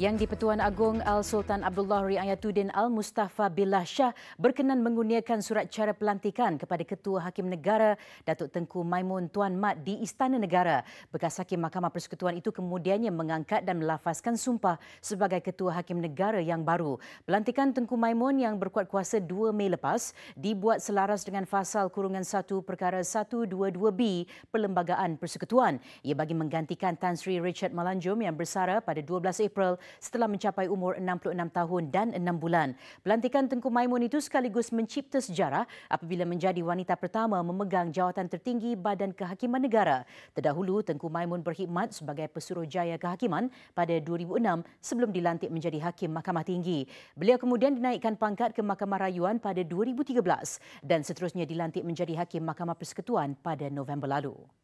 yang di-Pertuan Agong Al-Sultan Abdullah Riayatuddin Al-Mustafa Billah Shah berkenan menguniakan surat cara pelantikan kepada Ketua Hakim Negara Datuk Tengku Maimun Tuan Mat di Istana Negara. Bekas Hakim Mahkamah Persekutuan itu kemudiannya mengangkat dan melafazkan sumpah sebagai Ketua Hakim Negara yang baru. Pelantikan Tengku Maimun yang berkuat kuasa 2 Mei lepas dibuat selaras dengan fasal kurungan 1 perkara 122B Perlembagaan Persekutuan. Ia bagi menggantikan Tan Sri Richard Malanjum yang bersara pada 12 April 1900 setelah mencapai umur 66 tahun dan 6 bulan. Pelantikan Tengku Maimun itu sekaligus mencipta sejarah apabila menjadi wanita pertama memegang jawatan tertinggi Badan Kehakiman Negara. Terdahulu, Tengku Maimun berkhidmat sebagai pesuruhjaya kehakiman pada 2006 sebelum dilantik menjadi Hakim Mahkamah Tinggi. Beliau kemudian dinaikkan pangkat ke Mahkamah Rayuan pada 2013 dan seterusnya dilantik menjadi Hakim Mahkamah Persekutuan pada November Lalu.